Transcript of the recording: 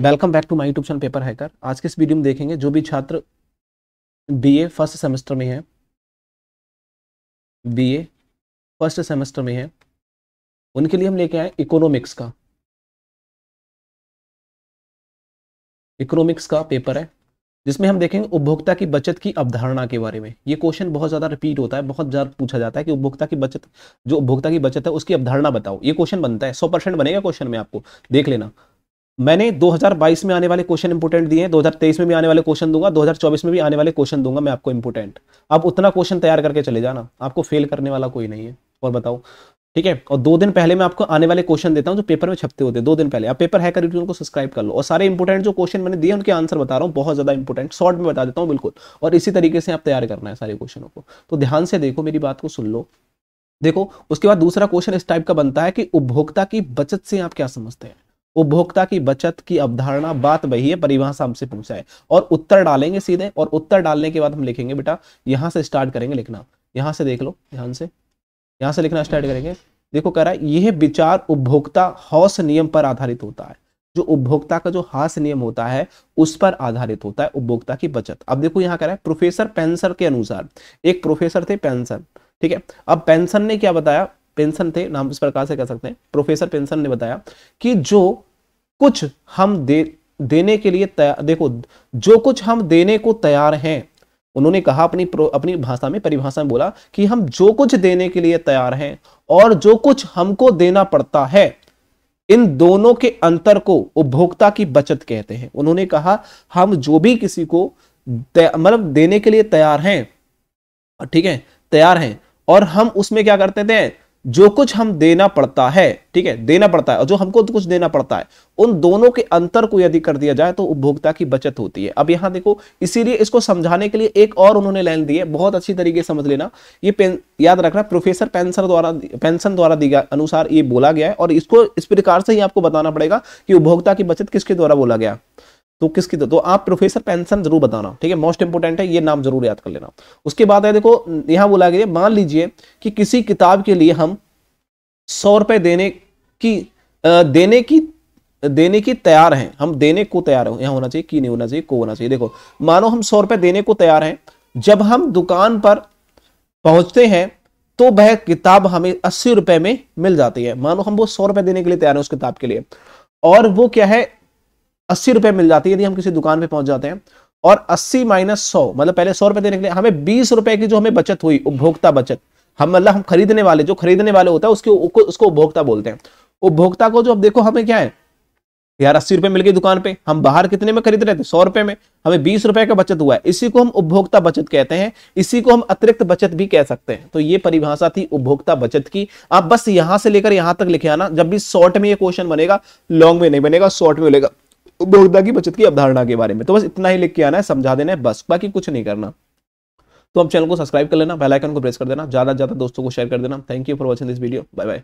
welcome back to my YouTube channel Paper Hacker आज के इस वीडियो में देखेंगे जो भी छात्र बीए फर्स्ट सेमेस्टर में है बीए फर्स्ट सेमेस्टर में है उनके लिए हम लेके आए इकोनॉमिक्स का इकोनॉमिक्स का पेपर है जिसमें हम देखेंगे उपभोक्ता की बचत की अवधारणा के बारे में ये क्वेश्चन बहुत ज़्यादा रिपीट होता है बहुत ज़्यादा पूछा जाता है कि उपभोक्ता की बचत जो उपभोक्ता की बचत है उसकी अवधारणा बताओ ये क्वेश्चन बनता है सौ परसेंट बनेगा क्वेश्चन में आपको देख लेना मैंने 2022 में आने वाले क्वेश्चन इंपोर्टेंट दिए हैं 2023 में भी आने वाले क्वेश्चन दूंगा 2024 में भी आने वाले क्वेश्चन दूंगा मैं आपको इंपोर्टेंट आप उतना क्वेश्चन तैयार करके चले जाना आपको फेल करने वाला कोई नहीं है और बताओ ठीक है और दो दिन पहले मैं आपको आने वाले क्वेश्चन देता हूँ जो पेपर में छपते होते हैं दो दिन पहले आप पेपर है कर उनको सब्सक्राइब कर लो और सारे इंपोर्टेंट जो क्वेश्चन मैंने दिए उनके आंसर बता रहा हूँ बहुत ज्यादा इंपोर्टेंट शॉर्ट में बता देता हूँ बिल्कुल और इसी तरीके से आप तैयार करना है सारे क्वेश्चनों को तो ध्यान से देखो मेरी बात को सुन लो देखो उसके बाद दूसरा क्वेश्चन इस टाइप का बनता है कि उपभोक्ता की बचत से आप क्या समझते हैं उपभोक्ता की बचत की अवधारणा बात वही है परिभाषा हमसे पूछा है और उत्तर डालेंगे सीधे और उत्तर डालने के बाद हम लिखेंगे बेटा यहां से स्टार्ट करेंगे लिखना यहां से देख लो ध्यान से यहां से लिखना स्टार्ट करेंगे देखो कह रहा है यह विचार उपभोक्ता हौस नियम पर आधारित होता है जो उपभोक्ता का जो हास नियम होता है उस पर आधारित होता है उपभोक्ता की बचत अब देखो यहां कह रहा है प्रोफेसर पेंसर के अनुसार एक प्रोफेसर थे पेंसर ठीक है अब पेंसर ने क्या बताया पेंसन थे नाम इस प्रकार से कह सकते हैं प्रोफेसर पेंसन ने बताया कि जो कुछ हम दे देने के लिए तैयार देखो जो कुछ हम देने को तैयार हैं उन्होंने कहा अपनी अपनी भाषा में परिभाषा में बोला कि हम जो कुछ देने के लिए तैयार हैं और जो कुछ हमको देना पड़ता है इन दोनों के अंतर को उपभोक्ता की बचत कहते हैं उन्होंने कहा हम जो भी किसी को मतलब देने के लिए तैयार हैं ठीक है तैयार हैं और हम उसमें क्या करते थे जो कुछ हम देना पड़ता है ठीक है देना पड़ता है और जो हमको कुछ देना पड़ता है उन दोनों के अंतर को यदि कर दिया जाए तो उपभोक्ता की बचत होती है अब यहां देखो इसीलिए इसको समझाने के लिए एक और उन्होंने लाइन दी है बहुत अच्छी तरीके से समझ लेना ये पेन याद रखना प्रोफेसर पेंसर द्वारा पेंशन द्वारा दी अनुसार ये बोला गया है और इसको इस प्रकार से ही आपको बताना पड़ेगा कि उपभोक्ता की बचत किसके द्वारा बोला गया तो किसकी तो, तो आप प्रोफेसर पेंशन जरूर बताना ठीक है मोस्ट इंपोर्टेंट है ये नाम जरूर याद कर लेना उसके बाद है देखो यहां बोला गया मान लीजिए कि किसी किताब के लिए हम सौ रुपए देने की देने की देने की तैयार हैं हम देने को तैयार हो यहाँ होना चाहिए की नहीं होना चाहिए को होना चाहिए देखो मानो हम सौ रुपए देने को तैयार हैं जब हम दुकान पर पहुंचते हैं तो वह किताब हमें अस्सी रुपए में मिल जाती है मानो हम वो सौ रुपए देने के लिए तैयार हैं उस किताब के लिए और वो क्या है अस्सी रुपए मिल जाती है यदि हम किसी दुकान पे पहुंच जाते हैं और अस्सी माइनस सौ मतलब पहले सौ रुपए देने के लिए हमें बीस रुपए की जो हमें बचत हुई उपभोक्ता बचत हम मतलब हम खरीदने वाले जो खरीदने वाले होता है उसके उसको उपभोक्ता बोलते हैं उपभोक्ता को जो अब देखो हमें क्या है यार अस्सी रुपए मिल गई दुकान पे हम बाहर कितने में खरीद रहे थे सौ रुपए में हमें बीस रुपए का बचत हुआ है इसी को हम उपभोक्ता बचत कहते हैं इसी को हम अतिरिक्त बचत भी कह सकते हैं तो ये परिभाषा थी उपभोक्ता बचत की आप बस यहां से लेकर यहां तक लिखे आना जब भी शॉर्ट में ये क्वेश्चन बनेगा लॉन्ग में नहीं बनेगा शॉर्ट में बनेगा उपभोक्ता की बचत की अवधारणा के बारे में तो बस इतना ही लिख के आना है समझा देना है बस बाकी कुछ नहीं करना तो हम चैनल को सब्सक्राइब कर लेना बेल आइकन को प्रेस कर देना ज़्यादा ज़्यादा दोस्तों को शेयर कर देना thank you for watching this video bye bye